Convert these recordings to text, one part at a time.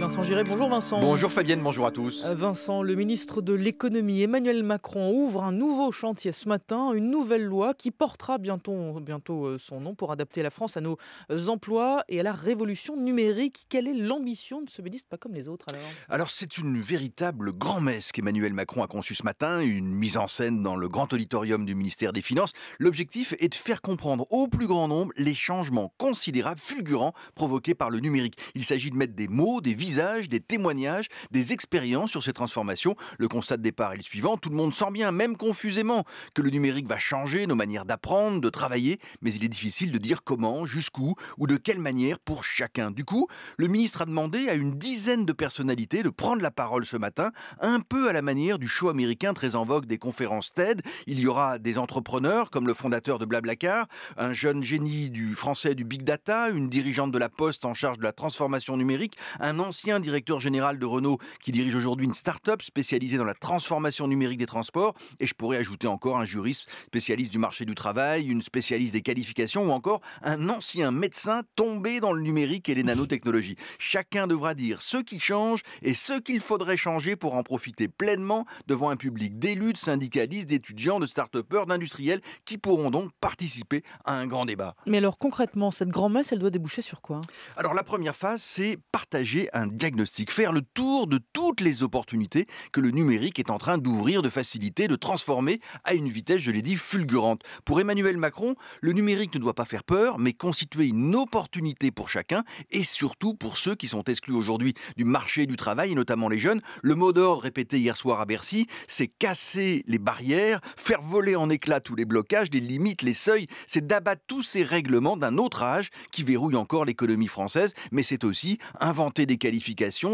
Vincent Giray, bonjour Vincent. Bonjour Fabienne, bonjour à tous. Euh, Vincent, le ministre de l'économie Emmanuel Macron ouvre un nouveau chantier ce matin, une nouvelle loi qui portera bientôt, bientôt euh, son nom pour adapter la France à nos euh, emplois et à la révolution numérique. Quelle est l'ambition de ce ministre, pas comme les autres alors c'est une véritable grand-messe qu'Emmanuel Macron a conçue ce matin, une mise en scène dans le grand auditorium du ministère des Finances. L'objectif est de faire comprendre au plus grand nombre les changements considérables, fulgurants provoqués par le numérique. Il s'agit de mettre des mots, des visages, des témoignages, des expériences sur ces transformations. Le constat de départ est le suivant, tout le monde sent bien, même confusément, que le numérique va changer nos manières d'apprendre, de travailler, mais il est difficile de dire comment, jusqu'où ou de quelle manière pour chacun. Du coup, le ministre a demandé à une dizaine de personnalités de prendre la parole ce matin, un peu à la manière du show américain très en vogue des conférences TED. Il y aura des entrepreneurs comme le fondateur de Blablacar, un jeune génie du français du big data, une dirigeante de la Poste en charge de la transformation numérique, un ancien ancien directeur général de Renault qui dirige aujourd'hui une start-up spécialisée dans la transformation numérique des transports. Et je pourrais ajouter encore un juriste spécialiste du marché du travail, une spécialiste des qualifications ou encore un ancien médecin tombé dans le numérique et les nanotechnologies. Chacun devra dire ce qui change et ce qu'il faudrait changer pour en profiter pleinement devant un public d'élus, de syndicalistes, d'étudiants, de start-upers, d'industriels qui pourront donc participer à un grand débat. Mais alors concrètement, cette grand-messe, elle doit déboucher sur quoi Alors la première phase, c'est partager un diagnostic, faire le tour de toutes les opportunités que le numérique est en train d'ouvrir, de faciliter, de transformer à une vitesse, je l'ai dit, fulgurante. Pour Emmanuel Macron, le numérique ne doit pas faire peur, mais constituer une opportunité pour chacun et surtout pour ceux qui sont exclus aujourd'hui du marché du travail et notamment les jeunes. Le mot d'ordre répété hier soir à Bercy, c'est casser les barrières, faire voler en éclats tous les blocages, les limites, les seuils, c'est d'abattre tous ces règlements d'un autre âge qui verrouille encore l'économie française, mais c'est aussi inventer des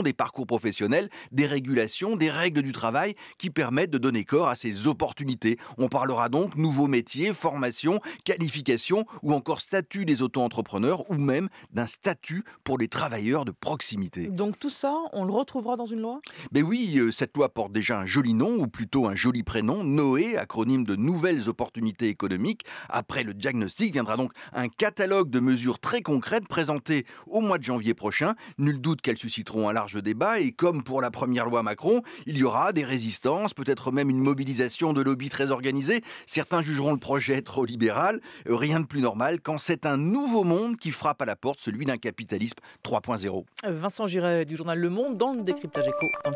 des parcours professionnels, des régulations, des règles du travail qui permettent de donner corps à ces opportunités. On parlera donc nouveaux métiers, formation, qualification ou encore statut des auto-entrepreneurs ou même d'un statut pour les travailleurs de proximité. Donc tout ça, on le retrouvera dans une loi Ben oui, euh, cette loi porte déjà un joli nom ou plutôt un joli prénom, Noé, acronyme de nouvelles opportunités économiques. Après le diagnostic viendra donc un catalogue de mesures très concrètes présentées au mois de janvier prochain. Nul doute qu'elle susciteront un large débat et comme pour la première loi Macron, il y aura des résistances, peut-être même une mobilisation de lobbies très organisée. Certains jugeront le projet trop libéral. Euh, rien de plus normal quand c'est un nouveau monde qui frappe à la porte, celui d'un capitalisme 3.0. Vincent Giray du journal Le Monde dans le décryptage éco dans